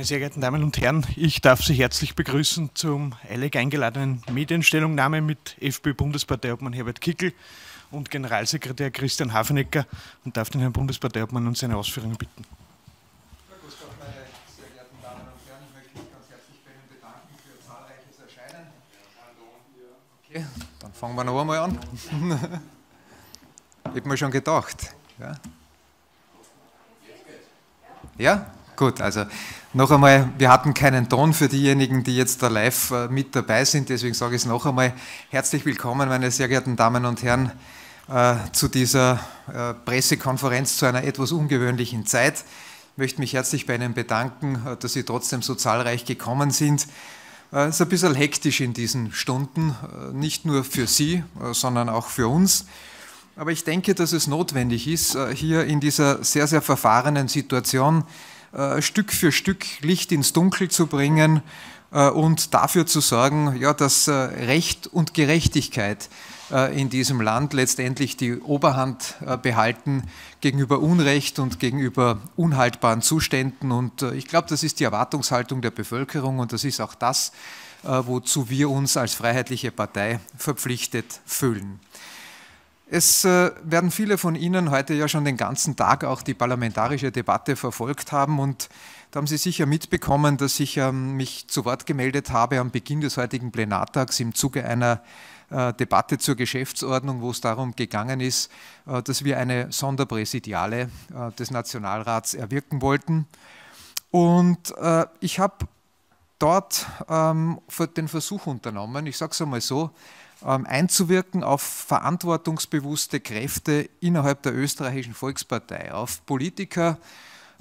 Meine sehr geehrten Damen und Herren, ich darf Sie herzlich begrüßen zum eilig eingeladenen Medienstellungnahme mit FPÖ-Bundesparteiobmann Herbert Kickel und Generalsekretär Christian Hafenecker und darf den Herrn Bundesparteiobmann um seine Ausführungen bitten. Okay, dann fangen wir noch einmal an. Hätten wir schon gedacht. Ja? ja? Gut, also noch einmal, wir hatten keinen Ton für diejenigen, die jetzt da live äh, mit dabei sind, deswegen sage ich es noch einmal. Herzlich willkommen, meine sehr geehrten Damen und Herren, äh, zu dieser äh, Pressekonferenz zu einer etwas ungewöhnlichen Zeit. Ich möchte mich herzlich bei Ihnen bedanken, dass Sie trotzdem so zahlreich gekommen sind. Es ist ein bisschen hektisch in diesen Stunden, nicht nur für Sie, sondern auch für uns. Aber ich denke, dass es notwendig ist, hier in dieser sehr, sehr verfahrenen Situation äh, Stück für Stück Licht ins Dunkel zu bringen äh, und dafür zu sorgen, ja, dass äh, Recht und Gerechtigkeit in diesem Land letztendlich die Oberhand behalten gegenüber Unrecht und gegenüber unhaltbaren Zuständen. Und ich glaube, das ist die Erwartungshaltung der Bevölkerung und das ist auch das, wozu wir uns als Freiheitliche Partei verpflichtet fühlen. Es äh, werden viele von Ihnen heute ja schon den ganzen Tag auch die parlamentarische Debatte verfolgt haben und da haben Sie sicher mitbekommen, dass ich ähm, mich zu Wort gemeldet habe am Beginn des heutigen Plenartags im Zuge einer äh, Debatte zur Geschäftsordnung, wo es darum gegangen ist, äh, dass wir eine Sonderpräsidiale des Nationalrats erwirken wollten. Und ich habe dort ähm, den Versuch unternommen, ich sage es einmal so, ähm, einzuwirken auf verantwortungsbewusste Kräfte innerhalb der österreichischen Volkspartei, auf Politiker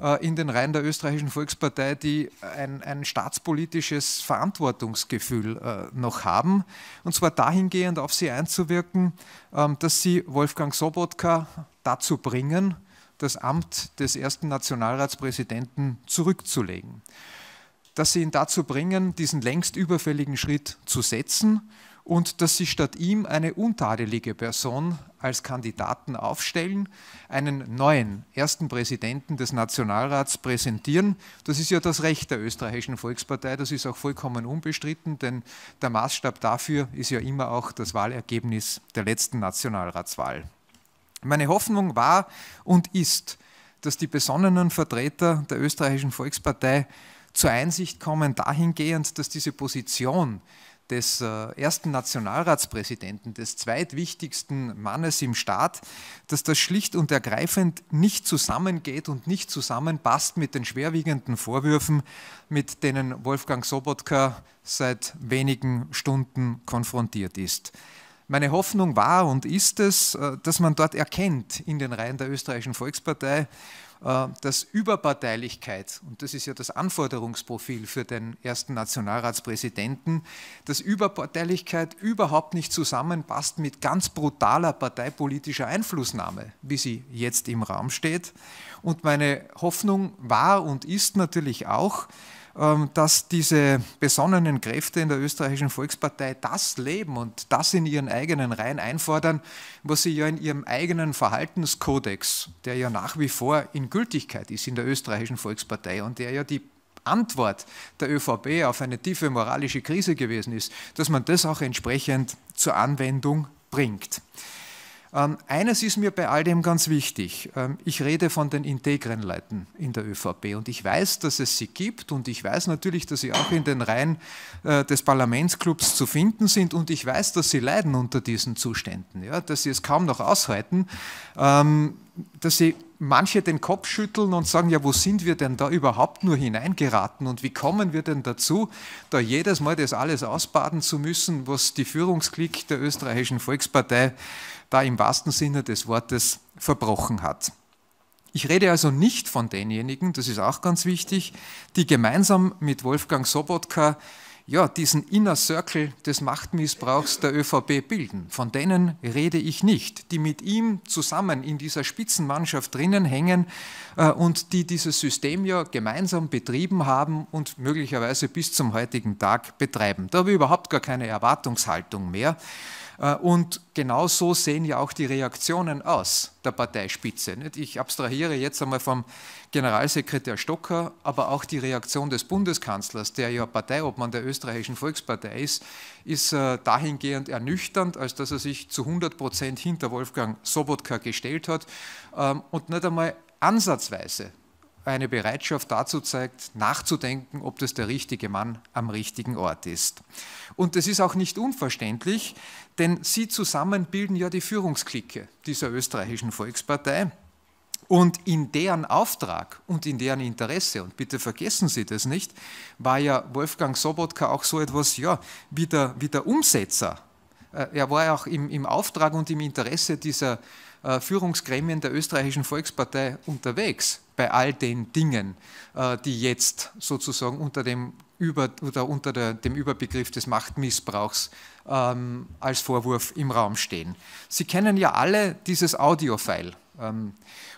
äh, in den Reihen der österreichischen Volkspartei, die ein, ein staatspolitisches Verantwortungsgefühl äh, noch haben, und zwar dahingehend auf sie einzuwirken, ähm, dass sie Wolfgang Sobotka dazu bringen, das Amt des ersten Nationalratspräsidenten zurückzulegen dass sie ihn dazu bringen, diesen längst überfälligen Schritt zu setzen und dass sie statt ihm eine untadelige Person als Kandidaten aufstellen, einen neuen ersten Präsidenten des Nationalrats präsentieren. Das ist ja das Recht der österreichischen Volkspartei, das ist auch vollkommen unbestritten, denn der Maßstab dafür ist ja immer auch das Wahlergebnis der letzten Nationalratswahl. Meine Hoffnung war und ist, dass die besonnenen Vertreter der österreichischen Volkspartei zur Einsicht kommen dahingehend, dass diese Position, des äh, ersten Nationalratspräsidenten, des zweitwichtigsten Mannes im Staat, dass das schlicht und ergreifend nicht zusammengeht und nicht zusammenpasst mit den schwerwiegenden Vorwürfen, mit denen Wolfgang Sobotka seit wenigen Stunden konfrontiert ist. Meine Hoffnung war und ist es, äh, dass man dort erkennt in den Reihen der österreichischen Volkspartei, äh, dass Überparteilichkeit, und das ist ja das Anforderungsprofil für den ersten Nationalratspräsidenten, dass Überparteilichkeit überhaupt nicht zusammenpasst mit ganz brutaler parteipolitischer Einflussnahme, wie sie jetzt im Raum steht. Und meine Hoffnung war und ist natürlich auch, ähm, dass diese besonnenen Kräfte in der österreichischen Volkspartei das leben und das in ihren eigenen Reihen einfordern, was sie ja in ihrem eigenen Verhaltenskodex, der ja nach wie vor in Gültigkeit ist in der österreichischen Volkspartei und der ja die Antwort der ÖVP auf eine tiefe moralische Krise gewesen ist, dass man das auch entsprechend zur Anwendung bringt. Ähm, eines ist mir bei all dem ganz wichtig. Ähm, ich rede von den integren Leuten in der ÖVP und ich weiß, dass es sie gibt und ich weiß natürlich, dass sie auch in den Reihen äh, des Parlamentsclubs zu finden sind und ich weiß, dass sie leiden unter diesen Zuständen, ja, dass sie es kaum noch aushalten, ähm, dass sie manche den Kopf schütteln und sagen, ja, wo sind wir denn da überhaupt nur hineingeraten und wie kommen wir denn dazu, da jedes Mal das alles ausbaden zu müssen, was die Führungsklick der österreichischen Volkspartei da im wahrsten Sinne des Wortes verbrochen hat. Ich rede also nicht von denjenigen, das ist auch ganz wichtig, die gemeinsam mit Wolfgang Sobotka ja, diesen Inner Circle des Machtmissbrauchs der ÖVP bilden. Von denen rede ich nicht, die mit ihm zusammen in dieser Spitzenmannschaft drinnen hängen äh, und die dieses System ja gemeinsam betrieben haben und möglicherweise bis zum heutigen Tag betreiben. Da habe ich überhaupt gar keine Erwartungshaltung mehr. Äh, und genau so sehen ja auch die Reaktionen aus der Parteispitze. Ich abstrahiere jetzt einmal vom Generalsekretär Stocker, aber auch die Reaktion des Bundeskanzlers, der ja Parteiobmann der österreichischen Volkspartei ist, ist äh, dahingehend ernüchternd, als dass er sich zu 100 Prozent hinter Wolfgang Sobotka gestellt hat ähm, und nicht einmal ansatzweise eine Bereitschaft dazu zeigt, nachzudenken, ob das der richtige Mann am richtigen Ort ist. Und das ist auch nicht unverständlich, denn sie zusammen bilden ja die Führungsklicke dieser österreichischen Volkspartei. Und in deren Auftrag und in deren Interesse, und bitte vergessen Sie das nicht, war ja Wolfgang Sobotka auch so etwas ja, wie, der, wie der Umsetzer. Äh, er war ja auch im, im Auftrag und im Interesse dieser, äh, äh, Führungsgremien der österreichischen Volkspartei unterwegs bei all den Dingen, äh, die jetzt sozusagen unter dem, Über oder unter der, dem Überbegriff des Machtmissbrauchs ähm, als Vorwurf im Raum stehen. Sie kennen ja alle dieses Audiofile. Ähm,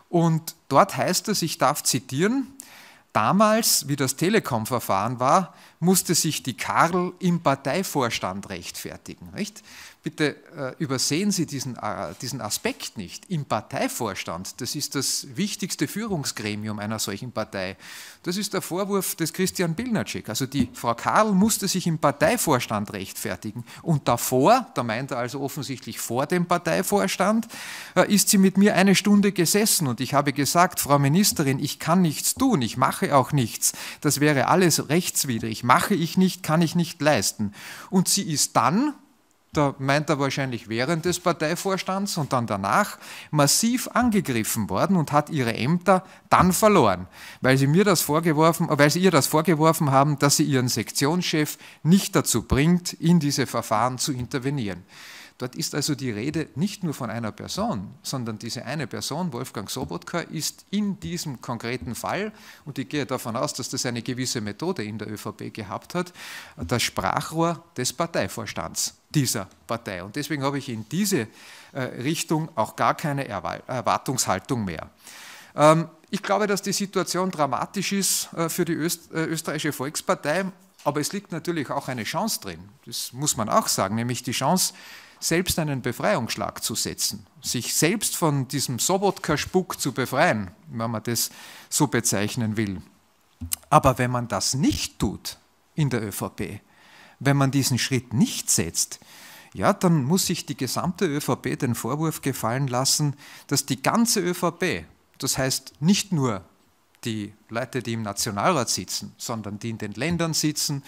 und dort heißt es, ich darf zitieren, Damals, wie das Telekom-Verfahren war, musste sich die Karl im Parteivorstand rechtfertigen. Nicht? bitte äh, übersehen Sie diesen, äh, diesen Aspekt nicht. Im Parteivorstand, das ist das wichtigste Führungsgremium einer solchen Partei, das ist der Vorwurf des Christian Bilnacek. Also die Frau Karl musste sich im Parteivorstand rechtfertigen. Und davor, da meint er also offensichtlich vor dem Parteivorstand, äh, ist sie mit mir eine Stunde gesessen und ich habe gesagt, Frau Ministerin, ich kann nichts tun, ich mache auch nichts. Das wäre alles rechtswidrig. Mache ich nicht, kann ich nicht leisten. Und sie ist dann, da meint er wahrscheinlich während des Parteivorstands und dann danach, massiv angegriffen worden und hat ihre Ämter dann verloren, weil sie mir das vorgeworfen, weil sie ihr das vorgeworfen haben, dass sie ihren Sektionschef nicht dazu bringt, in diese Verfahren zu intervenieren. Dort ist also die Rede nicht nur von einer Person, sondern diese eine Person, Wolfgang Sobotka, ist in diesem konkreten Fall, und ich gehe davon aus, dass das eine gewisse Methode in der ÖVP gehabt hat, das Sprachrohr des Parteivorstands dieser Partei. Und deswegen habe ich in diese äh, Richtung auch gar keine Erwartungshaltung mehr. Ähm, ich glaube, dass die Situation dramatisch ist äh, für die äh, österreichische Volkspartei, aber es liegt natürlich auch eine Chance drin. Das muss man auch sagen, nämlich die Chance, selbst einen Befreiungsschlag zu setzen, sich selbst von diesem Sobotka-Spuk zu befreien, wenn man das so bezeichnen will. Aber wenn man das nicht tut in der ÖVP, wenn man diesen Schritt nicht setzt, ja, dann muss sich die gesamte ÖVP den Vorwurf gefallen lassen, dass die ganze ÖVP, das heißt nicht nur die Leute, die im Nationalrat sitzen, sondern die in den Ländern sitzen,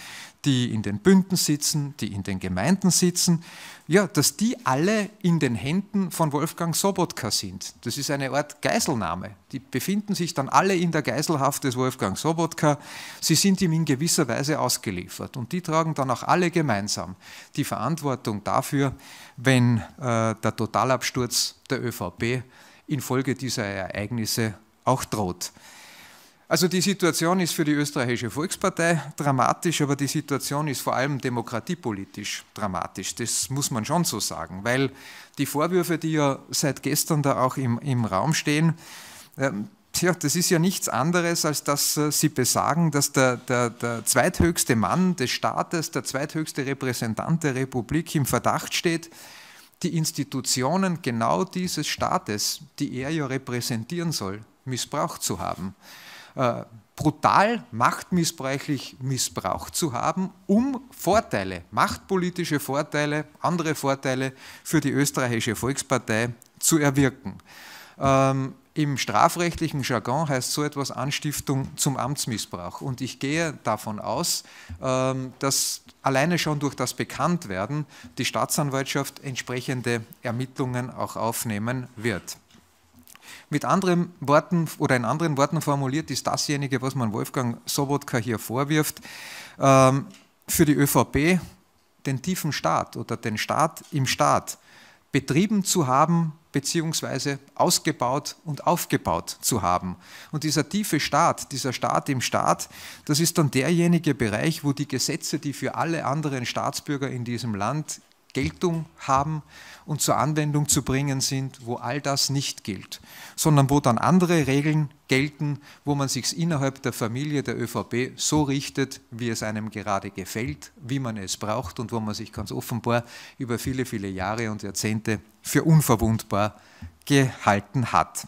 die in den Bünden sitzen, die in den Gemeinden sitzen, ja, dass die alle in den Händen von Wolfgang Sobotka sind. Das ist eine Art Geiselnahme. Die befinden sich dann alle in der Geiselhaft des Wolfgang Sobotka. Sie sind ihm in gewisser Weise ausgeliefert und die tragen dann auch alle gemeinsam die Verantwortung dafür, wenn äh, der Totalabsturz der ÖVP infolge dieser Ereignisse auch droht. Also die Situation ist für die österreichische Volkspartei dramatisch, aber die Situation ist vor allem demokratiepolitisch dramatisch. Das muss man schon so sagen, weil die Vorwürfe, die ja seit gestern da auch im, im Raum stehen, äh, Tja, das ist ja nichts anderes, als dass äh, Sie besagen, dass der, der, der, zweithöchste Mann des Staates, der zweithöchste Repräsentant der Republik im Verdacht steht, die Institutionen genau dieses Staates, die er ja repräsentieren soll, missbraucht zu haben. Äh, brutal machtmissbräuchlich missbraucht zu haben, um Vorteile, machtpolitische Vorteile, andere Vorteile für die österreichische Volkspartei zu erwirken. Ähm, Im strafrechtlichen Jargon heißt so etwas Anstiftung zum Amtsmissbrauch. Und ich gehe davon aus, ähm, dass alleine schon durch das Bekanntwerden die Staatsanwaltschaft entsprechende Ermittlungen auch aufnehmen wird. Mit anderen Worten oder in anderen Worten formuliert ist dasjenige, was man Wolfgang Sobotka hier vorwirft, ähm, für die ÖVP den tiefen Staat oder den Staat im Staat betrieben zu haben, beziehungsweise ausgebaut und aufgebaut zu haben. Und dieser tiefe Staat, dieser Staat im Staat, das ist dann derjenige Bereich, wo die Gesetze, die für alle anderen Staatsbürger in diesem Land Geltung haben und zur Anwendung zu bringen sind, wo all das nicht gilt, sondern wo dann andere Regeln gelten, wo man sich innerhalb der Familie der ÖVP so richtet, wie es einem gerade gefällt, wie man es braucht und wo man sich ganz offenbar über viele, viele Jahre und Jahrzehnte für unverwundbar gehalten hat.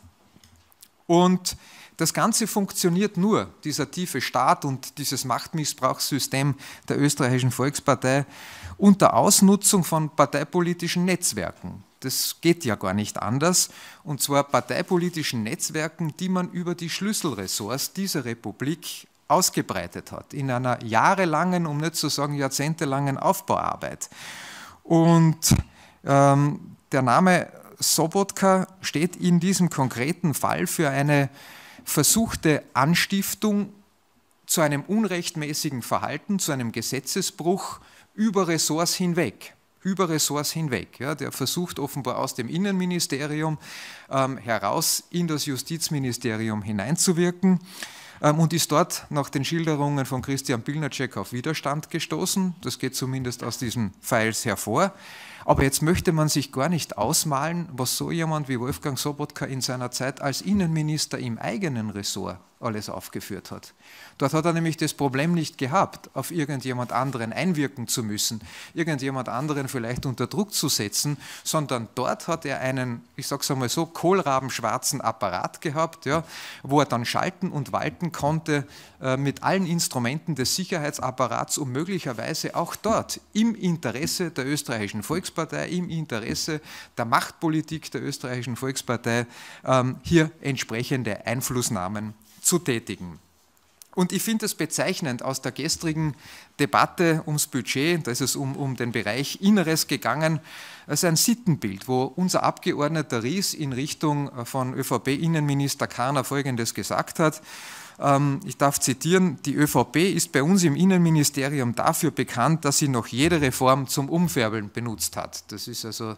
Und das Ganze funktioniert nur, dieser tiefe Staat und dieses Machtmissbrauchssystem der österreichischen Volkspartei, unter Ausnutzung von parteipolitischen Netzwerken. Das geht ja gar nicht anders. Und zwar parteipolitischen Netzwerken, die man über die Schlüsselressorts dieser Republik ausgebreitet hat, in einer jahrelangen, um nicht zu sagen jahrzehntelangen Aufbauarbeit. Und ähm, der Name Sobotka steht in diesem konkreten Fall für eine versuchte Anstiftung zu einem unrechtmäßigen Verhalten, zu einem Gesetzesbruch, über Ressorts hinweg. Über Ressorts hinweg. Ja, der versucht offenbar aus dem Innenministerium ähm, heraus in das Justizministerium hineinzuwirken ähm, und ist dort nach den Schilderungen von Christian Bilnacek auf Widerstand gestoßen. Das geht zumindest aus diesen Files hervor. Aber jetzt möchte man sich gar nicht ausmalen, was so jemand wie Wolfgang Sobotka in seiner Zeit als Innenminister im eigenen Ressort alles aufgeführt hat. Dort hat er nämlich das Problem nicht gehabt, auf irgendjemand anderen einwirken zu müssen, irgendjemand anderen vielleicht unter Druck zu setzen, sondern dort hat er einen, ich sag's einmal so, kohlrabenschwarzen Apparat gehabt, ja, wo er dann schalten und walten konnte äh, mit allen Instrumenten des Sicherheitsapparats, um möglicherweise auch dort im Interesse der österreichischen Volkspartei Volkspartei im Interesse der Machtpolitik der österreichischen Volkspartei ähm, hier entsprechende Einflussnahmen zu tätigen. Und ich finde es bezeichnend aus der gestrigen Debatte ums Budget, da ist es um, um den Bereich Inneres gegangen, als ein Sittenbild, wo unser Abgeordneter Ries in Richtung von ÖVP-Innenminister Karner Folgendes gesagt hat. Ähm, ich darf zitieren, die ÖVP ist bei uns im Innenministerium dafür bekannt, dass sie noch jede Reform zum Umfärbeln benutzt hat. Das ist also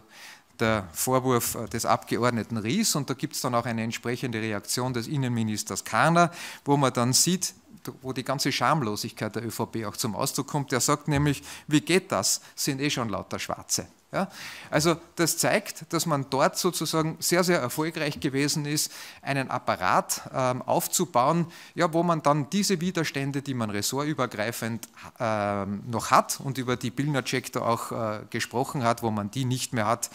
der Vorwurf äh, des Abgeordneten Ries und da gibt es dann auch eine entsprechende Reaktion des Innenministers Karner, wo man dann sieht, wo die ganze Schamlosigkeit der ÖVP auch zum Ausdruck kommt. Er sagt nämlich, wie geht das, sind eh schon lauter Schwarze. Ja? Also das zeigt, dass man dort sozusagen sehr, sehr erfolgreich gewesen ist, einen Apparat ähm, aufzubauen, ja, wo man dann diese Widerstände, die man ressortübergreifend ähm, noch hat und über die Billner-Check da auch äh, gesprochen hat, wo man die nicht mehr hat,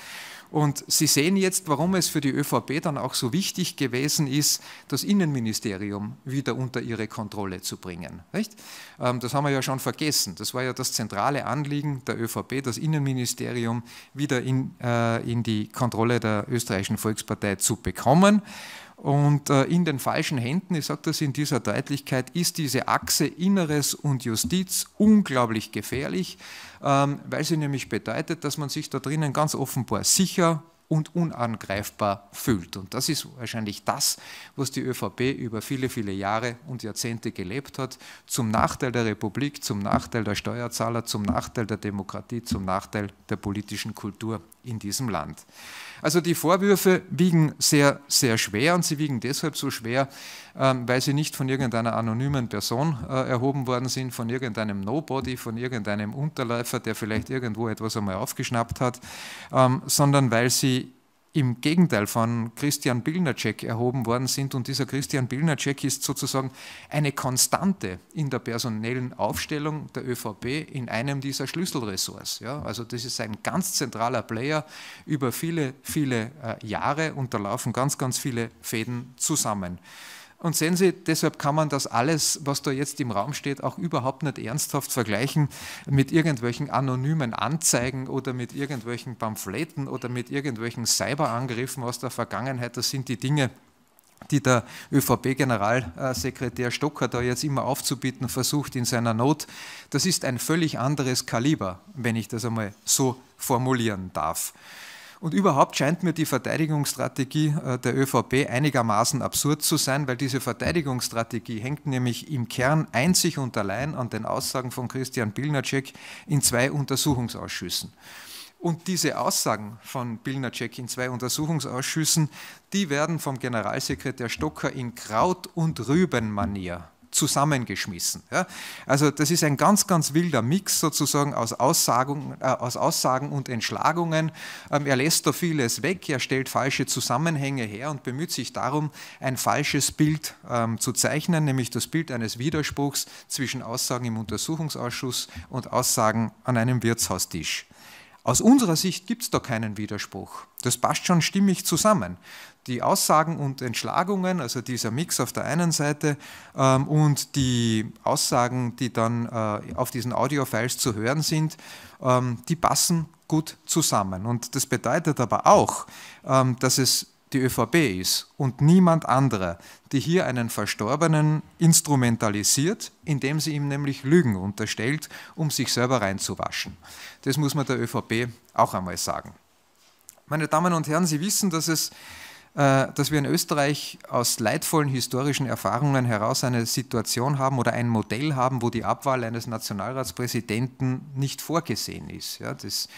und Sie sehen jetzt, warum es für die ÖVP dann auch so wichtig gewesen ist, das Innenministerium wieder unter ihre Kontrolle zu bringen. Nicht? Ähm, das haben wir ja schon vergessen. Das war ja das zentrale Anliegen der ÖVP, das Innenministerium wieder in, äh, in die Kontrolle der österreichischen Volkspartei zu bekommen. Und äh, in den falschen Händen, ich sage das in dieser Deutlichkeit, ist diese Achse Inneres und Justiz unglaublich gefährlich. Ähm, weil sie nämlich bedeutet, dass man sich da drinnen ganz offenbar sicher und unangreifbar fühlt. Und das ist wahrscheinlich das, was die ÖVP über viele, viele Jahre und Jahrzehnte gelebt hat, zum Nachteil der Republik, zum Nachteil der Steuerzahler, zum Nachteil der Demokratie, zum Nachteil der politischen Kultur in diesem Land. Also die Vorwürfe wiegen sehr, sehr schwer und sie wiegen deshalb so schwer, ähm, weil sie nicht von irgendeiner anonymen Person äh, erhoben worden sind, von irgendeinem Nobody, von irgendeinem Unterläufer, der vielleicht irgendwo etwas einmal aufgeschnappt hat, ähm, sondern weil sie im Gegenteil von Christian Bilnacek erhoben worden sind. Und dieser Christian Bilnacek ist sozusagen eine Konstante in der personellen Aufstellung der ÖVP in einem dieser Schlüsselressorts. Ja, also das ist ein ganz zentraler Player über viele, viele äh, Jahre und da laufen ganz, ganz viele Fäden zusammen. Und sehen Sie, deshalb kann man das alles, was da jetzt im Raum steht, auch überhaupt nicht ernsthaft vergleichen mit irgendwelchen anonymen Anzeigen oder mit irgendwelchen Pamphleten oder mit irgendwelchen Cyberangriffen aus der Vergangenheit. Das sind die Dinge, die der ÖVP-Generalsekretär Stocker da jetzt immer aufzubieten versucht in seiner Not, das ist ein völlig anderes Kaliber, wenn ich das einmal so formulieren darf. Und überhaupt scheint mir die Verteidigungsstrategie äh, der ÖVP einigermaßen absurd zu sein, weil diese Verteidigungsstrategie hängt nämlich im Kern einzig und allein an den Aussagen von Christian Bilnacek in zwei Untersuchungsausschüssen. Und diese Aussagen von Bilnacek in zwei Untersuchungsausschüssen, die werden vom Generalsekretär Stocker in Kraut- und Rübenmanier zusammengeschmissen. Ja? Also das ist ein ganz, ganz wilder Mix sozusagen aus Aussagen, äh, aus Aussagen und Entschlagungen. Ähm, er lässt da vieles weg, er stellt falsche Zusammenhänge her und bemüht sich darum, ein falsches Bild ähm, zu zeichnen, nämlich das Bild eines Widerspruchs zwischen Aussagen im Untersuchungsausschuss und Aussagen an einem Wirtshaustisch. Aus unserer Sicht gibt es da keinen Widerspruch. Das passt schon stimmig zusammen die Aussagen und Entschlagungen, also dieser Mix auf der einen Seite ähm, und die Aussagen, die dann äh, auf diesen Audiofiles zu hören sind, ähm, die passen gut zusammen. Und das bedeutet aber auch, ähm, dass es die ÖVP ist und niemand anderer, die hier einen Verstorbenen instrumentalisiert, indem sie ihm nämlich Lügen unterstellt, um sich selber reinzuwaschen. Das muss man der ÖVP auch einmal sagen. Meine Damen und Herren, Sie wissen, dass es äh, dass wir in Österreich aus leidvollen historischen Erfahrungen heraus eine Situation haben oder ein Modell haben, wo die Abwahl eines Nationalratspräsidenten nicht vorgesehen ist. Ja, das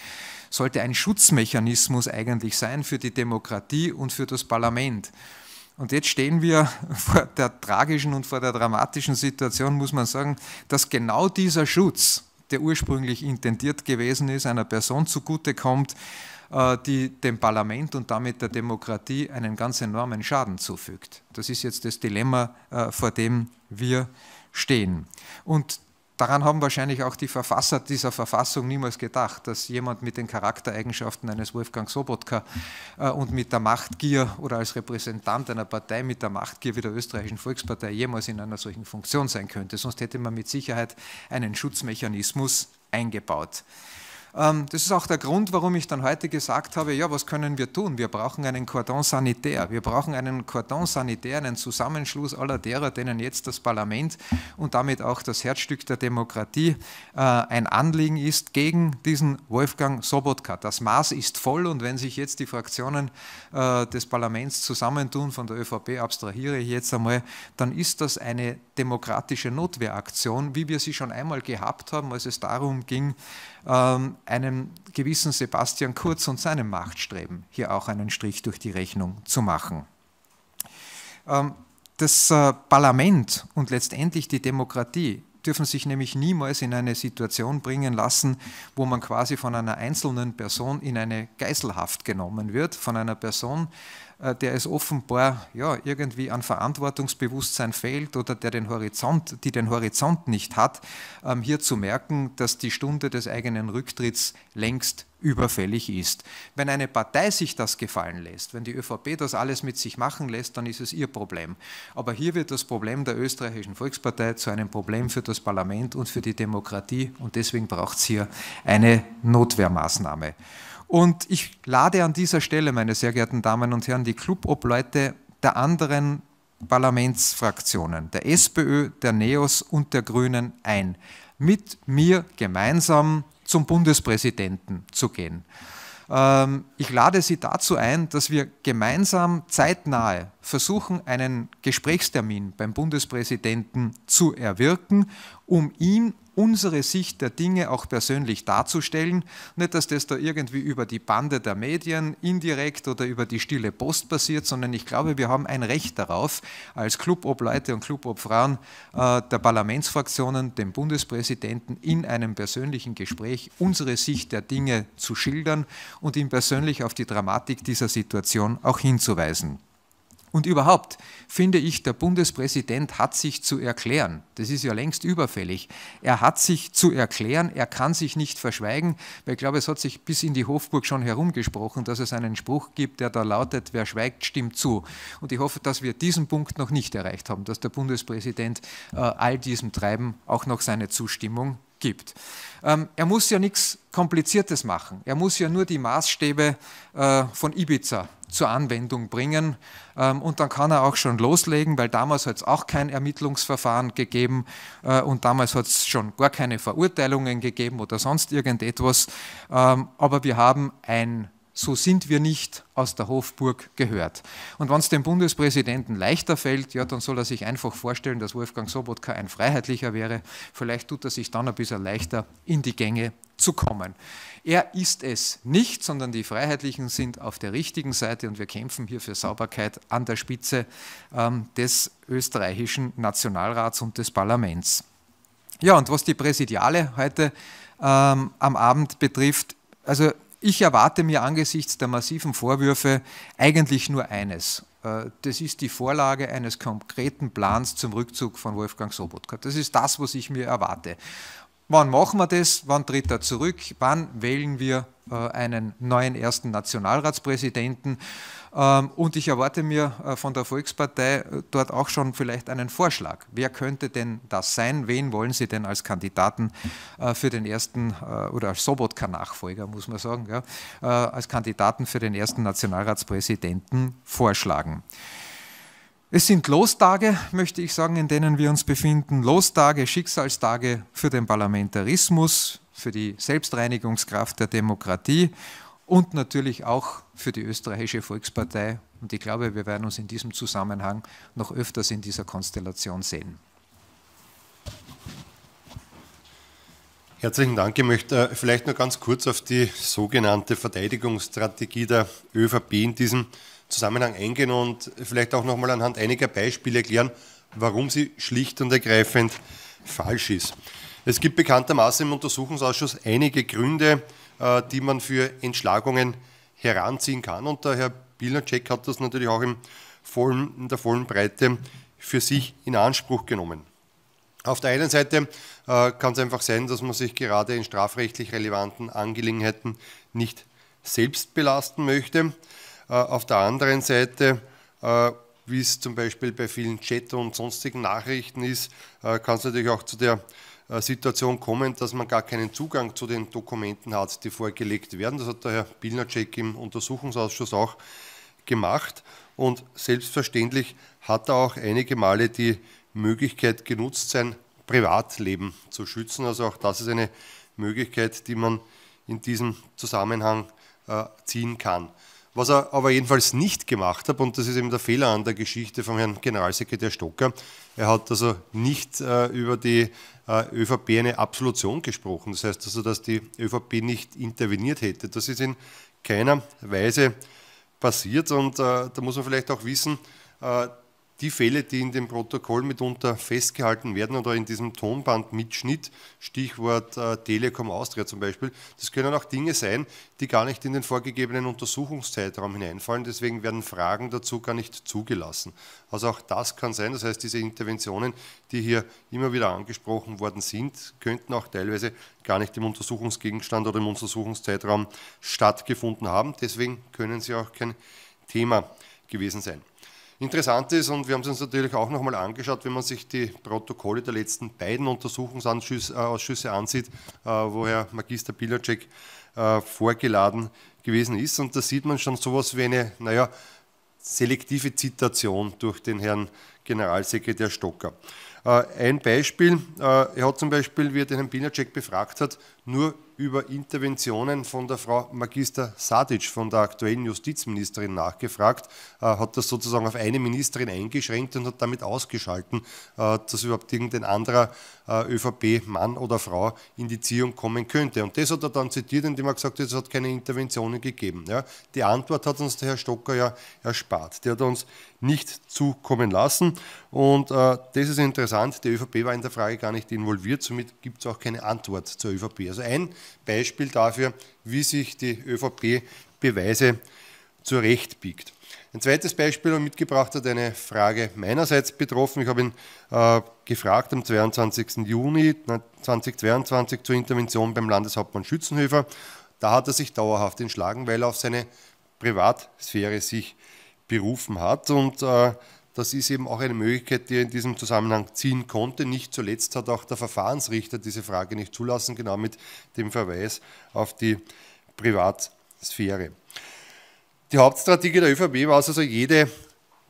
sollte ein Schutzmechanismus eigentlich sein für die Demokratie und für das Parlament. Und jetzt stehen wir vor der tragischen und vor der dramatischen Situation, muss man sagen, dass genau dieser Schutz, der ursprünglich intendiert gewesen ist, einer Person zugutekommt, kommt, äh, die dem Parlament und damit der Demokratie einen ganz enormen Schaden zufügt. Das ist jetzt das Dilemma, äh, vor dem wir stehen. Und Daran haben wahrscheinlich auch die Verfasser dieser Verfassung niemals gedacht, dass jemand mit den Charaktereigenschaften eines Wolfgang Sobotka äh, und mit der Machtgier oder als Repräsentant einer Partei mit der Machtgier wie der österreichischen Volkspartei jemals in einer solchen Funktion sein könnte. Sonst hätte man mit Sicherheit einen Schutzmechanismus eingebaut. Ähm, das ist auch der Grund, warum ich dann heute gesagt habe, ja, was können wir tun? Wir brauchen einen Cordon sanitär. Wir brauchen einen Cordon sanitär, einen Zusammenschluss aller derer, denen jetzt das Parlament und damit auch das Herzstück der Demokratie äh, ein Anliegen ist gegen diesen Wolfgang Sobotka. Das Maß ist voll und wenn sich jetzt die Fraktionen äh, des Parlaments zusammentun, von der ÖVP abstrahiere ich jetzt einmal, dann ist das eine demokratische Notwehraktion, wie wir sie schon einmal gehabt haben, als es darum ging, ähm, einem gewissen Sebastian Kurz und seinem Machtstreben hier auch einen Strich durch die Rechnung zu machen. Ähm, das äh, Parlament und letztendlich die Demokratie dürfen sich nämlich niemals in eine Situation bringen lassen, wo man quasi von einer einzelnen Person in eine Geiselhaft genommen wird, von einer Person, äh, der es offenbar ja, irgendwie an Verantwortungsbewusstsein fehlt oder der den Horizont, die den Horizont nicht hat, ähm, hier zu merken, dass die Stunde des eigenen Rücktritts längst überfällig ist. Wenn eine Partei sich das gefallen lässt, wenn die ÖVP das alles mit sich machen lässt, dann ist es ihr Problem. Aber hier wird das Problem der österreichischen Volkspartei zu einem Problem für das Parlament und für die Demokratie und deswegen braucht es hier eine Notwehrmaßnahme. Und ich lade an dieser Stelle, meine sehr geehrten Damen und Herren, die Clubobleute der anderen Parlamentsfraktionen, der SPÖ, der NEOS und der Grünen ein. Mit mir gemeinsam zum Bundespräsidenten zu gehen. Ähm, ich lade Sie dazu ein, dass wir gemeinsam zeitnahe versuchen, einen Gesprächstermin beim Bundespräsidenten zu erwirken, um ihm unsere Sicht der Dinge auch persönlich darzustellen. Nicht, dass das da irgendwie über die Bande der Medien indirekt oder über die stille Post passiert, sondern ich glaube, wir haben ein Recht darauf, als Clubobleute und Clubobfrauen äh, der Parlamentsfraktionen, dem Bundespräsidenten in einem persönlichen Gespräch unsere Sicht der Dinge zu schildern und ihm persönlich auf die Dramatik dieser Situation auch hinzuweisen. Und überhaupt finde ich, der Bundespräsident hat sich zu erklären. Das ist ja längst überfällig. Er hat sich zu erklären, er kann sich nicht verschweigen, weil ich glaube, es hat sich bis in die Hofburg schon herumgesprochen, dass es einen Spruch gibt, der da lautet, wer schweigt, stimmt zu. Und ich hoffe, dass wir diesen Punkt noch nicht erreicht haben, dass der Bundespräsident äh, all diesem Treiben auch noch seine Zustimmung gibt. Ähm, er muss ja nichts Kompliziertes machen. Er muss ja nur die Maßstäbe äh, von Ibiza zur Anwendung bringen ähm, und dann kann er auch schon loslegen, weil damals hat es auch kein Ermittlungsverfahren gegeben äh, und damals hat es schon gar keine Verurteilungen gegeben oder sonst irgendetwas. Ähm, aber wir haben ein so sind wir nicht aus der Hofburg gehört. Und wenn es dem Bundespräsidenten leichter fällt, ja, dann soll er sich einfach vorstellen, dass Wolfgang Sobotka ein Freiheitlicher wäre. Vielleicht tut er sich dann ein bisschen leichter, in die Gänge zu kommen. Er ist es nicht, sondern die Freiheitlichen sind auf der richtigen Seite und wir kämpfen hier für Sauberkeit an der Spitze ähm, des österreichischen Nationalrats und des Parlaments. Ja, und was die Präsidiale heute ähm, am Abend betrifft, also ich erwarte mir angesichts der massiven Vorwürfe eigentlich nur eines. Äh, das ist die Vorlage eines konkreten Plans zum Rückzug von Wolfgang Sobotka. Das ist das, was ich mir erwarte. Wann machen wir das? Wann tritt er zurück? Wann wählen wir äh, einen neuen ersten Nationalratspräsidenten. Ähm, und ich erwarte mir äh, von der Volkspartei äh, dort auch schon vielleicht einen Vorschlag. Wer könnte denn das sein? Wen wollen Sie denn als Kandidaten für den ersten oder als Sobotka-Nachfolger, muss man sagen, ja, als Kandidaten für den ersten Nationalratspräsidenten vorschlagen? Es sind Lostage, möchte ich sagen, in denen wir uns befinden. Lostage, Schicksalstage für den Parlamentarismus für die Selbstreinigungskraft der Demokratie und natürlich auch für die österreichische Volkspartei. Und ich glaube, wir werden uns in diesem Zusammenhang noch öfters in dieser Konstellation sehen. Herzlichen Dank. Ich möchte äh, vielleicht nur ganz kurz auf die sogenannte Verteidigungsstrategie der ÖVP in diesem Zusammenhang eingehen und vielleicht auch nochmal anhand einiger Beispiele erklären, warum sie schlicht und ergreifend falsch ist. Es gibt bekanntermaßen im Untersuchungsausschuss einige Gründe, äh, die man für Entschlagungen heranziehen kann. Und der Herr Bilacek hat das natürlich auch in der vollen Breite für sich in Anspruch genommen. Auf der einen Seite äh, kann es einfach sein, dass man sich gerade in strafrechtlich relevanten Angelegenheiten nicht selbst belasten möchte. Äh, auf der anderen Seite, wie es zum Beispiel bei vielen Chat- und sonstigen Nachrichten ist, kann es natürlich auch zu der äh, Situation kommen, dass man gar keinen Zugang zu den Dokumenten hat, die vorgelegt werden. Das hat der Herr Bilnacek im Untersuchungsausschuss auch gemacht. Und selbstverständlich hat er auch einige Male die Möglichkeit genutzt, sein Privatleben zu schützen. Also auch das ist eine Möglichkeit, die man in diesem Zusammenhang äh, ziehen kann. Was er aber jedenfalls nicht gemacht hat, und das ist eben der Fehler an der Geschichte vom Herrn Generalsekretär Stocker, er hat also nicht äh, über die äh, ÖVP eine Absolution gesprochen. Das heißt also, dass die ÖVP nicht interveniert hätte. Das ist in keiner Weise passiert und äh, da muss man vielleicht auch wissen, äh, die Fälle, die in dem Protokoll mitunter festgehalten werden oder in diesem Tonbandmitschnitt, Stichwort äh, Telekom Austria zum Beispiel, das können auch Dinge sein, die gar nicht in den vorgegebenen Untersuchungszeitraum hineinfallen. Deswegen werden Fragen dazu gar nicht zugelassen. Also auch das kann sein. Das heißt, diese Interventionen, die hier immer wieder angesprochen worden sind, könnten auch teilweise gar nicht im Untersuchungsgegenstand oder im Untersuchungszeitraum stattgefunden haben. Deswegen können sie auch kein Thema gewesen sein. Interessant ist, und wir haben es uns natürlich auch nochmal angeschaut, wenn man sich die Protokolle der letzten beiden Untersuchungsausschüsse ansieht, äh, wo Herr Magister Pilacek äh, vorgeladen gewesen ist. Und da sieht man schon sowas wie eine, naja, selektive Zitation durch den Herrn Generalsekretär Stocker. Äh, ein Beispiel, er hat zum Beispiel, wie er den Herrn Bilacek befragt hat, nur über Interventionen von der Frau Magister Sadic, von der aktuellen Justizministerin, nachgefragt, äh, hat das sozusagen auf eine Ministerin eingeschränkt und hat damit ausgeschalten, äh, dass überhaupt irgendein anderer äh, ÖVP-Mann oder Frau in die Ziehung kommen könnte. Und das hat er dann zitiert, indem er gesagt hat, es hat keine Interventionen gegeben. Ja, die Antwort hat uns der Herr Stocker ja erspart. Der hat uns nicht zukommen lassen. Und äh, das ist interessant, die ÖVP war in der Frage gar nicht involviert, somit gibt es auch keine Antwort zur ÖVP. Also ein Beispiel dafür, wie sich die ÖVP Beweise zurechtbiegt. Ein zweites Beispiel und mitgebracht hat eine Frage meinerseits betroffen. Ich habe ihn äh, gefragt am 22. Juni 2022 zur Intervention beim Landeshauptmann Schützenhöfer. Da hat er sich dauerhaft entschlagen, weil er auf seine Privatsphäre sich berufen hat und äh, das ist eben auch eine Möglichkeit, die er in diesem Zusammenhang ziehen konnte. Nicht zuletzt hat auch der Verfahrensrichter diese Frage nicht zulassen, genau mit dem Verweis auf die Privatsphäre. Die Hauptstrategie der ÖVP war also jede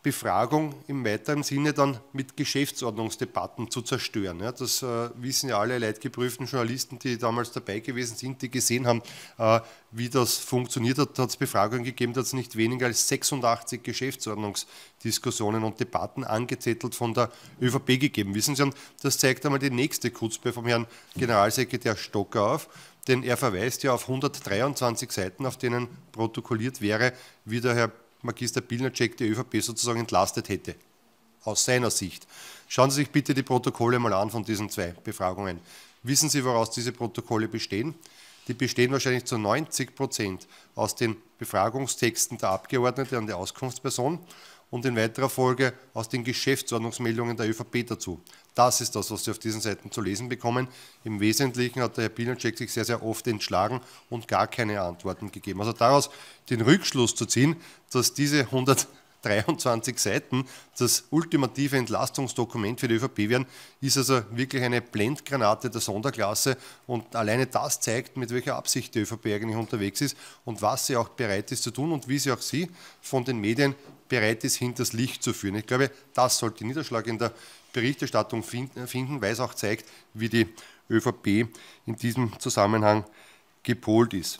Befragung im weiteren Sinne dann mit Geschäftsordnungsdebatten zu zerstören. Ja, das äh, wissen ja alle leidgeprüften Journalisten, die damals dabei gewesen sind, die gesehen haben, äh, wie das funktioniert hat, Da hat es Befragungen gegeben, da hat es nicht weniger als 86 Geschäftsordnungsdiskussionen und Debatten angezettelt von der ÖVP gegeben. Wissen Sie, und das zeigt einmal die nächste Kutzbe vom Herrn Generalsekretär Stocker auf denn er verweist ja auf 123 Seiten, auf denen protokolliert wäre, wie der Herr Magister Pilnacek die ÖVP sozusagen entlastet hätte. Aus seiner Sicht. Schauen Sie sich bitte die Protokolle mal an von diesen zwei Befragungen. Wissen Sie, woraus diese Protokolle bestehen? Die bestehen wahrscheinlich zu 90 Prozent aus den Befragungstexten der Abgeordneten an die Auskunftsperson und in weiterer Folge aus den Geschäftsordnungsmeldungen der ÖVP dazu. Das ist das, was Sie auf diesen Seiten zu lesen bekommen. Im Wesentlichen hat der Herr Pilonczek sich sehr, sehr oft entschlagen und gar keine Antworten gegeben. Also daraus den Rückschluss zu ziehen, dass diese 100 23 Seiten das ultimative Entlastungsdokument für die ÖVP werden, ist also wirklich eine Blendgranate der Sonderklasse. Und alleine das zeigt, mit welcher Absicht die ÖVP eigentlich unterwegs ist und was sie auch bereit ist zu tun und wie sie auch sie von den Medien bereit ist, hinters Licht zu führen. Ich glaube, das sollte Niederschlag in der Berichterstattung äh, finden, weil es auch zeigt, wie die ÖVP in diesem Zusammenhang gepolt ist.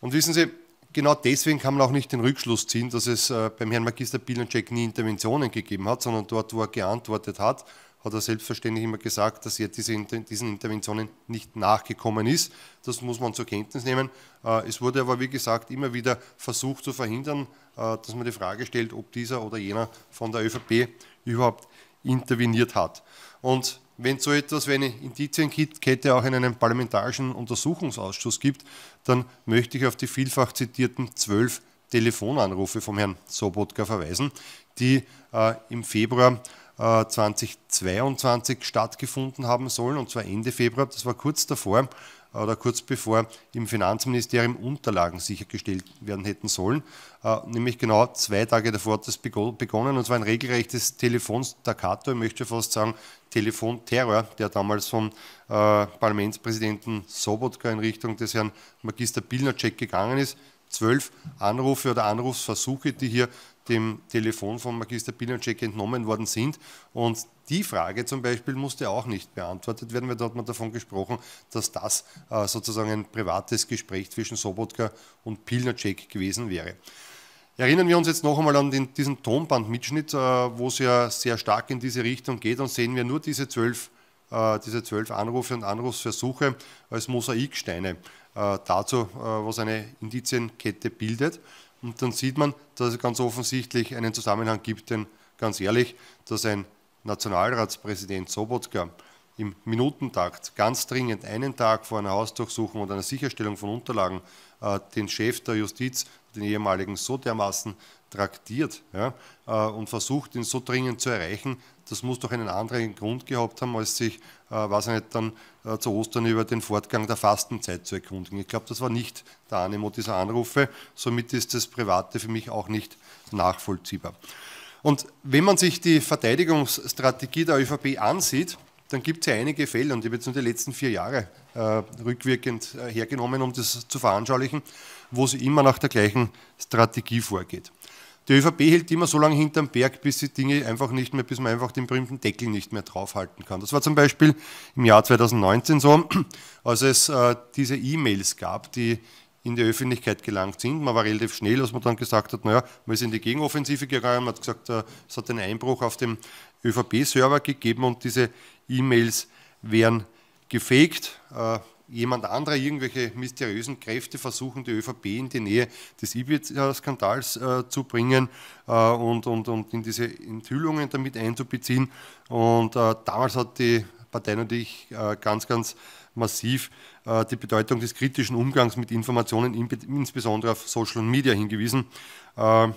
Und wissen Sie, genau deswegen kann man auch nicht den Rückschluss ziehen, dass es äh, beim Herrn Magister Bilanczek nie Interventionen gegeben hat, sondern dort, wo er geantwortet hat, hat er selbstverständlich immer gesagt, dass er diese, diesen Interventionen nicht nachgekommen ist. Das muss man zur Kenntnis nehmen. Äh, es wurde aber, wie gesagt, immer wieder versucht zu verhindern, äh, dass man die Frage stellt, ob dieser oder jener von der ÖVP überhaupt interveniert hat. Und wenn so etwas wie eine Indizienkette auch in einem parlamentarischen Untersuchungsausschuss gibt, dann möchte ich auf die vielfach zitierten zwölf Telefonanrufe vom Herrn Sobotka verweisen, die äh, im Februar 2022 äh, stattgefunden haben sollen, und zwar Ende Februar. Das war kurz davor äh, oder kurz bevor im Finanzministerium Unterlagen sichergestellt werden hätten sollen. Äh, nämlich genau zwei Tage davor hat das begonnen und zwar ein regelrechtes Telefonstaccato, ich möchte fast sagen Telefonterror, der damals vom Parlamentspräsidenten Sobotka in Richtung des Herrn Magister Bilnacek gegangen ist. Zwölf Anrufe oder Anrufsversuche, die hier dem Telefon von Magister Pilanczek entnommen worden sind. Und die Frage zum Beispiel musste auch nicht beantwortet werden, weil da hat man davon gesprochen, dass das äh, sozusagen ein privates Gespräch zwischen Sobotka und Pilnacek gewesen wäre. Erinnern wir uns jetzt noch einmal an den, diesen Tonbandmitschnitt, äh, wo es ja sehr stark in diese Richtung geht und sehen wir nur diese zwölf, äh, diese zwölf Anrufe und Anrufsversuche als Mosaiksteine äh, dazu, äh, was eine Indizienkette bildet. Und dann sieht man, dass es ganz offensichtlich einen Zusammenhang gibt, denn ganz ehrlich, dass ein Nationalratspräsident Sobotka im Minutentakt ganz dringend einen Tag vor einer Hausdurchsuchung und einer Sicherstellung von Unterlagen äh, den Chef der Justiz, den ehemaligen, so dermaßen traktiert ja, äh, und versucht, ihn so dringend zu erreichen, das muss doch einen anderen Grund gehabt haben, als sich, äh, weiß ich nicht, dann äh, zu Ostern über den Fortgang der Fastenzeit zu erkundigen. Ich glaube, das war nicht der Animo dieser Anrufe. Somit ist das Private für mich auch nicht nachvollziehbar. Und wenn man sich die Verteidigungsstrategie der ÖVP ansieht, dann gibt es ja einige Fälle, und ich habe jetzt nur die letzten vier Jahre äh, rückwirkend äh, hergenommen, um das zu veranschaulichen, wo sie immer nach der gleichen Strategie vorgeht. Die ÖVP hält immer so lange hinterm Berg, bis sie Dinge einfach nicht mehr, bis man einfach den berühmten Deckel nicht mehr draufhalten kann. Das war zum Beispiel im Jahr 2019 so, als es äh, diese E-Mails gab, die in die Öffentlichkeit gelangt sind. Man war relativ schnell, als man dann gesagt hat, naja, man ist in die Gegenoffensive gegangen, man hat gesagt, äh, es hat einen Einbruch auf dem ÖVP-Server gegeben und diese E-Mails wären gefaked. Äh, jemand anderer, irgendwelche mysteriösen Kräfte versuchen, die ÖVP in die Nähe des Ibiza-Skandals äh, zu bringen äh, und, und, und in diese Enthüllungen damit einzubeziehen. Und äh, damals hat die Partei natürlich äh, ganz, ganz massiv äh, die Bedeutung des kritischen Umgangs mit Informationen, insbesondere auf Social Media hingewiesen. Äh,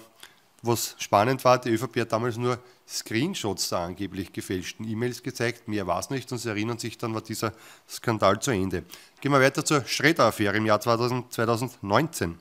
was spannend war, die ÖVP hat damals nur Screenshots der angeblich gefälschten E-Mails gezeigt. Mehr war es nicht und Sie erinnern sich, dann war dieser Skandal zu Ende. Gehen wir weiter zur Schredder-Affäre im Jahr 2019.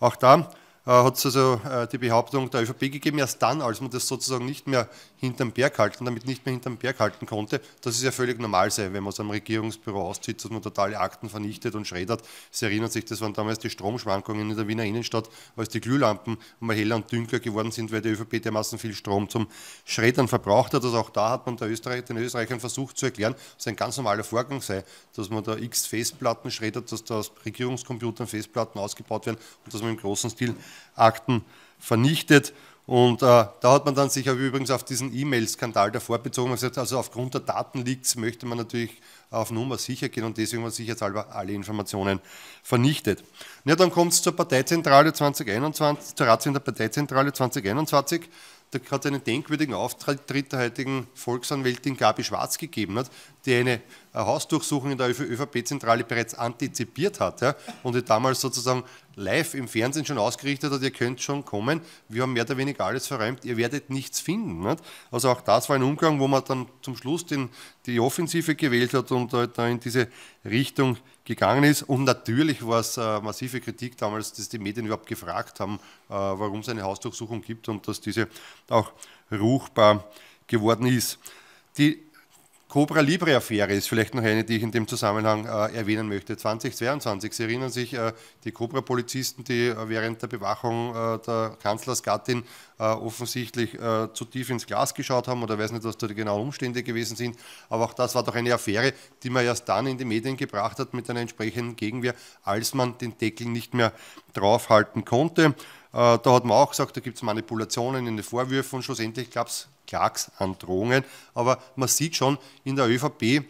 Auch da äh, hat es also äh, die Behauptung der ÖVP gegeben, erst dann, als man das sozusagen nicht mehr hinterm Berg halten, damit nicht mehr hinterm Berg halten konnte, dass es ja völlig normal sei, wenn man aus einem Regierungsbüro auszieht, dass man totale Akten vernichtet und schreddert. Sie erinnern sich, das waren damals die Stromschwankungen in der Wiener Innenstadt, als die Glühlampen mal heller und dünker geworden sind, weil die ÖVP dermaßen viel Strom zum Schreddern verbraucht hat. Also auch da hat man Österreich, den Österreichern versucht zu erklären, dass ein ganz normaler Vorgang sei, dass man da x Festplatten schreddert, dass da aus Regierungskomputern Festplatten ausgebaut werden und dass man im großen Stil Akten vernichtet. Und äh, da hat man dann sich übrigens auf diesen E-Mail-Skandal davor bezogen und gesagt, also aufgrund der Datenleaks möchte man natürlich auf Nummer sicher gehen und deswegen waren sicherheitshalber alle Informationen vernichtet. Ja, dann kommt es zur Parteizentrale 2021, zur Ratswiener Parteizentrale 2021 da hat einen denkwürdigen Auftritt der heutigen Volksanwältin Gabi Schwarz gegeben hat, die eine äh, Hausdurchsuchung in der ÖVP-Zentrale bereits antizipiert hat ja, und die damals sozusagen live im Fernsehen schon ausgerichtet hat, ihr könnt schon kommen, wir haben mehr oder weniger alles verräumt, ihr werdet nichts finden. Nicht? Also auch das war ein Umgang, wo man dann zum Schluss den, die Offensive gewählt hat und halt da in diese Richtung gegangen ist. Und natürlich war es äh, massive Kritik damals, dass die Medien überhaupt gefragt haben, äh, warum es eine Hausdurchsuchung gibt und dass diese auch ruchbar geworden ist. Die Cobra Libre Affäre ist vielleicht noch eine, die ich in dem Zusammenhang äh, erwähnen möchte. 2022, Sie erinnern sich, äh, die Cobra Polizisten, die äh, während der Bewachung äh, der Kanzlersgattin äh, offensichtlich äh, zu tief ins Glas geschaut haben oder weiß nicht, was da die genauen Umstände gewesen sind. Aber auch das war doch eine Affäre, die man erst dann in die Medien gebracht hat mit einer entsprechenden Gegenwehr, als man den Deckel nicht mehr draufhalten konnte. Äh, da hat man auch gesagt, da gibt es Manipulationen in den Vorwürfen und schlussendlich gab es Klagsandrohungen. Aber man sieht schon, in der ÖVP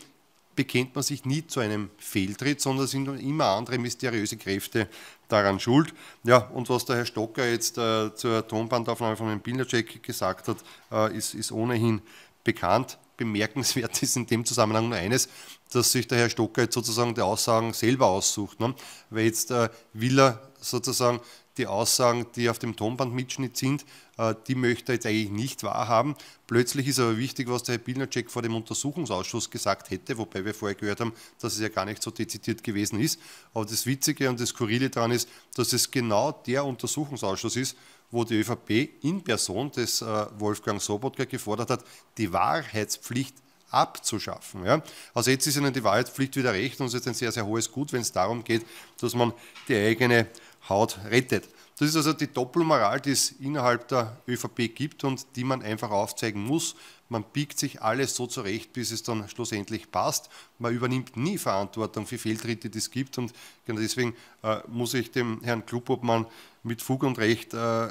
bekennt man sich nie zu einem Fehltritt, sondern sind immer andere mysteriöse Kräfte daran schuld. Ja, und was der Herr Stocker jetzt äh, zur Tonbandaufnahme von Herrn Bildercheck gesagt hat, äh, ist, ist ohnehin bekannt. Bemerkenswert ist in dem Zusammenhang nur eines, dass sich der Herr Stocker jetzt sozusagen die Aussagen selber aussucht. Ne? Weil jetzt äh, will er sozusagen die Aussagen, die auf dem Tonbandmitschnitt sind, äh, die möchte er jetzt eigentlich nicht wahrhaben. Plötzlich ist aber wichtig, was der Herr Bilnacek vor dem Untersuchungsausschuss gesagt hätte, wobei wir vorher gehört haben, dass es ja gar nicht so dezidiert gewesen ist. Aber das Witzige und das Skurrile daran ist, dass es genau der Untersuchungsausschuss ist, wo die ÖVP in Person des äh, Wolfgang Sobotka gefordert hat, die Wahrheitspflicht abzuschaffen. Ja? Also jetzt ist ihnen die Wahrheitspflicht wieder recht und es ist ein sehr, sehr hohes Gut, wenn es darum geht, dass man die eigene Haut rettet. Das ist also die Doppelmoral, die es innerhalb der ÖVP gibt und die man einfach aufzeigen muss. Man biegt sich alles so zurecht, bis es dann schlussendlich passt. Man übernimmt nie Verantwortung für Fehltritte, die es gibt. Und genau deswegen äh, muss ich dem Herrn Klubobmann mit Fug und Recht, äh,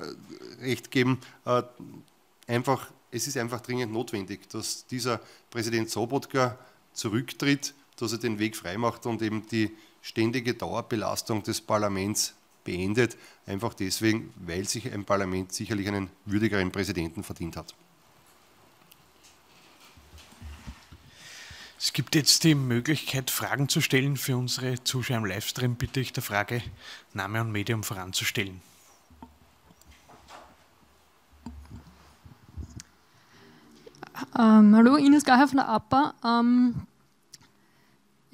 recht geben. Äh, einfach, es ist einfach dringend notwendig, dass dieser Präsident Sobotka zurücktritt, dass er den Weg freimacht und eben die ständige Dauerbelastung des Parlaments beendet, einfach deswegen, weil sich ein Parlament sicherlich einen würdigeren Präsidenten verdient hat. Es gibt jetzt die Möglichkeit, Fragen zu stellen für unsere Zuschauer im Livestream. Bitte ich der Frage Name und Medium voranzustellen. Ähm, hallo, Ines Gacher von der APA. Ähm,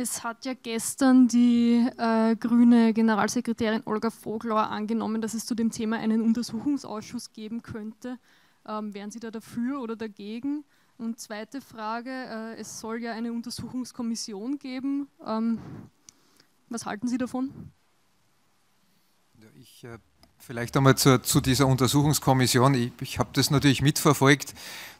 es hat ja gestern die äh, grüne Generalsekretärin Olga Vogler angenommen, dass es zu dem Thema einen Untersuchungsausschuss geben könnte. Ähm, wären Sie da dafür oder dagegen? Und zweite Frage, äh, es soll ja eine Untersuchungskommission geben. Ähm, was halten Sie davon? Ja, ich äh, Vielleicht einmal zu, zu dieser Untersuchungskommission. Ich, ich habe das natürlich mitverfolgt,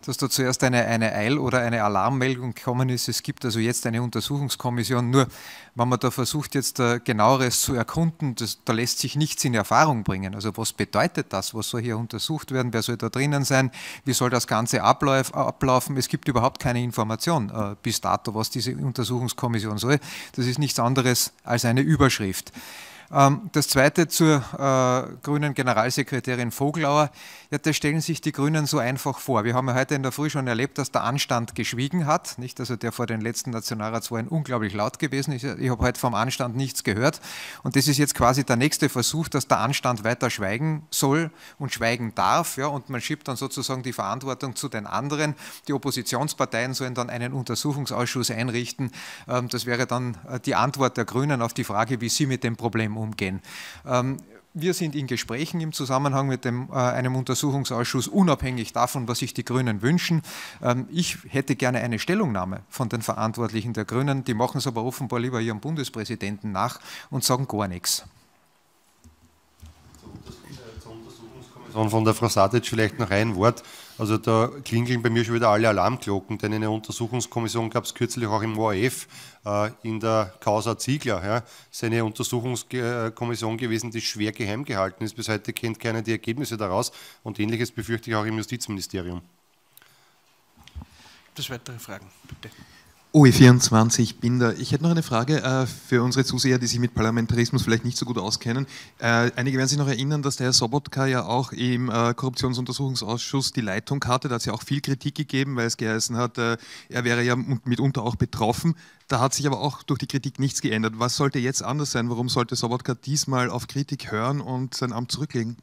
dass da zuerst eine, eine Eil- oder eine Alarmmeldung gekommen ist. Es gibt also jetzt eine Untersuchungskommission. Nur, wenn man da versucht, jetzt äh, genaueres zu erkunden, das, da lässt sich nichts in Erfahrung bringen. Also, was bedeutet das? Was soll hier untersucht werden? Wer soll da drinnen sein? Wie soll das Ganze ablauf, ablaufen? Es gibt überhaupt keine Information äh, bis dato, was diese Untersuchungskommission soll. Das ist nichts anderes als eine Überschrift. Ähm, das Zweite zur äh, grünen Generalsekretärin Voglauer. Ja, das stellen sich die Grünen so einfach vor. Wir haben ja heute in der Früh schon erlebt, dass der Anstand geschwiegen hat. Nicht? Also der vor den letzten Nationalratswahlen unglaublich laut gewesen. ist. ich habe heute vom Anstand nichts gehört. Und das ist jetzt quasi der nächste Versuch, dass der Anstand weiter schweigen soll und schweigen darf. Ja? Und man schiebt dann sozusagen die Verantwortung zu den anderen. Die Oppositionsparteien sollen dann einen Untersuchungsausschuss einrichten. Ähm, das wäre dann äh, die Antwort der Grünen auf die Frage, wie sie mit dem Problem umgehen umgehen. Ähm, wir sind in Gesprächen im Zusammenhang mit dem, äh, einem Untersuchungsausschuss, unabhängig davon, was sich die Grünen wünschen. Ähm, ich hätte gerne eine Stellungnahme von den Verantwortlichen der Grünen. Die machen es aber offenbar lieber ihrem Bundespräsidenten nach und sagen gar nichts. Zur äh, Untersuchungskommission von der Frau Sadic vielleicht noch ein Wort. Also da klingeln bei mir schon wieder alle Alarmglocken, denn eine Untersuchungskommission gab es kürzlich auch im ORF äh, in der Causa Ziegler. Ja. Das ist eine Untersuchungskommission gewesen, die schwer geheim gehalten ist. Bis heute kennt keiner die Ergebnisse daraus und ähnliches befürchte ich auch im Justizministerium. Gibt es weitere Fragen? Bitte. OE24 Binder. Ich hätte noch eine Frage äh, für unsere Zuseher, die sich mit Parlamentarismus vielleicht nicht so gut auskennen. Äh, einige werden sich noch erinnern, dass der Herr Sobotka ja auch im äh, Korruptionsuntersuchungsausschuss die Leitung hatte. Da hat es ja auch viel Kritik gegeben, weil es geheißen hat, äh, er wäre ja mitunter auch betroffen. Da hat sich aber auch durch die Kritik nichts geändert. Was sollte jetzt anders sein? Warum sollte Sobotka diesmal auf Kritik hören und sein Amt zurücklegen?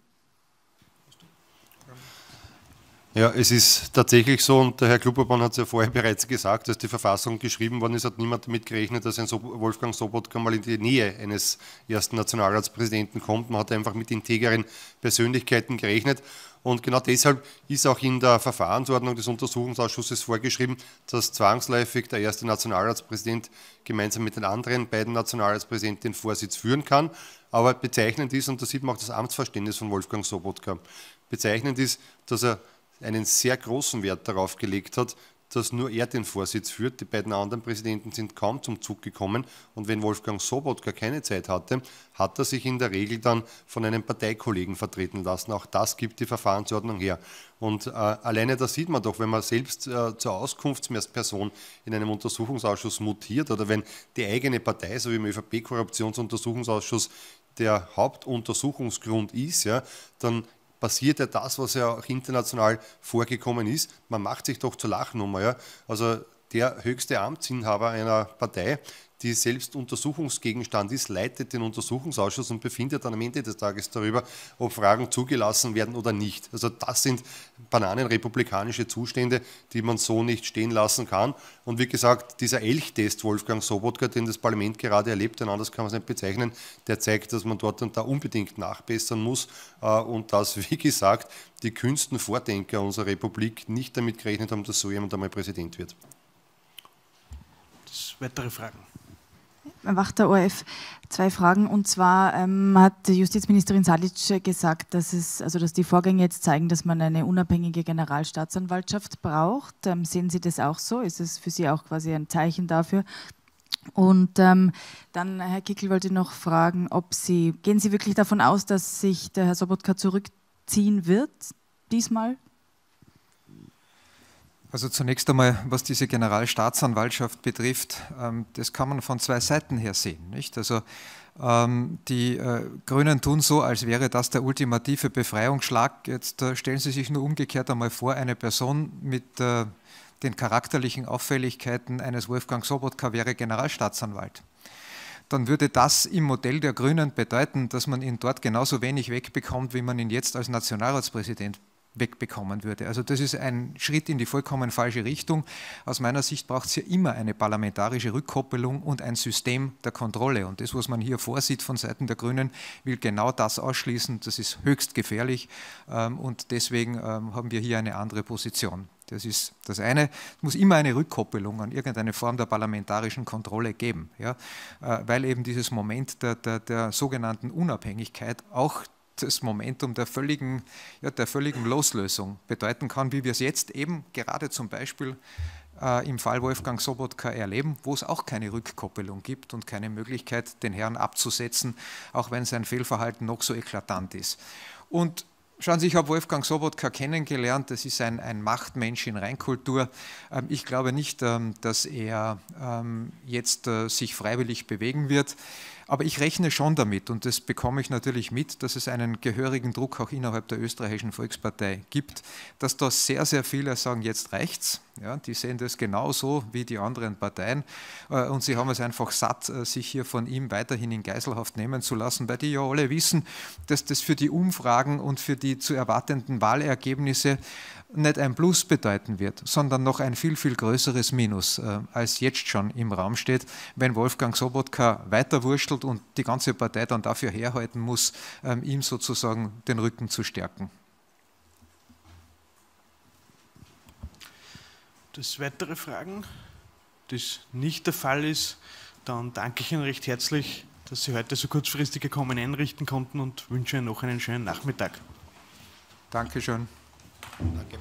Ja, es ist tatsächlich so, und der Herr Klubbermann hat es ja vorher bereits gesagt, dass die Verfassung geschrieben worden ist, hat niemand damit gerechnet, dass ein so Wolfgang Sobotka mal in die Nähe eines ersten Nationalratspräsidenten kommt. Man hat einfach mit integeren Persönlichkeiten gerechnet. Und genau deshalb ist auch in der Verfahrensordnung des Untersuchungsausschusses vorgeschrieben, dass zwangsläufig der erste Nationalratspräsident gemeinsam mit den anderen beiden Nationalratspräsidenten den Vorsitz führen kann. Aber bezeichnend ist, und da sieht man auch das Amtsverständnis von Wolfgang Sobotka, bezeichnend ist, dass er einen sehr großen Wert darauf gelegt hat, dass nur er den Vorsitz führt. Die beiden anderen Präsidenten sind kaum zum Zug gekommen. Und wenn Wolfgang Sobotka keine Zeit hatte, hat er sich in der Regel dann von einem Parteikollegen vertreten lassen. Auch das gibt die Verfahrensordnung her. Und äh, alleine da sieht man doch, wenn man selbst äh, zur Auskunftsmehrsperson in einem Untersuchungsausschuss mutiert oder wenn die eigene Partei, so wie im ÖVP-Korruptionsuntersuchungsausschuss, der Hauptuntersuchungsgrund ist, ja, dann passiert ja das, was ja auch international vorgekommen ist. Man macht sich doch zur Lachnummer. Ja? Also der höchste Amtsinhaber einer Partei, die selbst Untersuchungsgegenstand ist, leitet den Untersuchungsausschuss und befindet dann am Ende des Tages darüber, ob Fragen zugelassen werden oder nicht. Also das sind bananenrepublikanische Zustände, die man so nicht stehen lassen kann. Und wie gesagt, dieser Elchtest Wolfgang Sobotka, den das Parlament gerade erlebt, denn anders kann man es nicht bezeichnen, der zeigt, dass man dort und da unbedingt nachbessern muss äh, und dass, wie gesagt, die kühnsten Vordenker unserer Republik nicht damit gerechnet haben, dass so jemand einmal Präsident wird weitere Fragen. Wachter ORF, zwei Fragen. Und zwar ähm, hat Justizministerin Salic gesagt, dass, es, also dass die Vorgänge jetzt zeigen, dass man eine unabhängige Generalstaatsanwaltschaft braucht. Ähm, sehen Sie das auch so? Ist es für Sie auch quasi ein Zeichen dafür? Und ähm, dann, Herr Kickel, wollte ich noch fragen, ob Sie, gehen Sie wirklich davon aus, dass sich der Herr Sobotka zurückziehen wird diesmal? Also zunächst einmal, was diese Generalstaatsanwaltschaft betrifft, ähm, das kann man von zwei Seiten her sehen. Nicht? Also ähm, die äh, Grünen tun so, als wäre das der ultimative Befreiungsschlag. Jetzt äh, stellen Sie sich nur umgekehrt einmal vor, eine Person mit äh, den charakterlichen Auffälligkeiten eines Wolfgang Sobotka wäre Generalstaatsanwalt dann würde das im Modell der Grünen bedeuten, dass man ihn dort genauso wenig wegbekommt, wie man ihn jetzt als Nationalratspräsident wegbekommen würde. Also das ist ein Schritt in die vollkommen falsche Richtung. Aus meiner Sicht braucht es ja immer eine parlamentarische Rückkoppelung und ein System der Kontrolle. Und das, was man hier vorsieht von Seiten der Grünen, will genau das ausschließen. Das ist höchst gefährlich ähm, und deswegen ähm, haben wir hier eine andere Position. Das ist das eine. Es muss immer eine Rückkoppelung an irgendeine Form der parlamentarischen Kontrolle geben, ja? Äh, weil eben dieses Moment der, der, der sogenannten Unabhängigkeit auch das Momentum der völligen, ja, der völligen Loslösung bedeuten kann, wie wir es jetzt eben gerade zum Beispiel äh, im Fall Wolfgang Sobotka erleben, wo es auch keine Rückkoppelung gibt und keine Möglichkeit, den Herrn abzusetzen, auch wenn sein Fehlverhalten noch so eklatant ist. Und Schauen Sie, ich habe Wolfgang Sobotka kennengelernt. Das ist ein, ein Machtmensch in Reinkultur. Ähm, ich glaube nicht, ähm, dass er ähm, jetzt äh, sich freiwillig bewegen wird. Aber ich rechne schon damit, und das bekomme ich natürlich mit, dass es einen gehörigen Druck auch innerhalb der österreichischen Volkspartei gibt, dass da sehr, sehr viele sagen, jetzt reicht's. Ja, die sehen das genauso wie die anderen Parteien. Äh, und sie haben es einfach satt, äh, sich hier von ihm weiterhin in Geiselhaft nehmen zu lassen, weil die ja alle wissen, dass das für die Umfragen und für die zu erwartenden Wahlergebnisse nicht ein Plus bedeuten wird, sondern noch ein viel, viel größeres Minus, äh, als jetzt schon im Raum steht, wenn Wolfgang Sobotka weiterwurschtelt und, und die ganze Partei dann dafür herhalten muss, ähm, ihm sozusagen den Rücken zu stärken. Das weitere Fragen? Das nicht der Fall ist, dann danke ich Ihnen recht herzlich, dass Sie heute so kurzfristig gekommen einrichten konnten und wünsche Ihnen noch einen schönen Nachmittag. Dankeschön. Danke.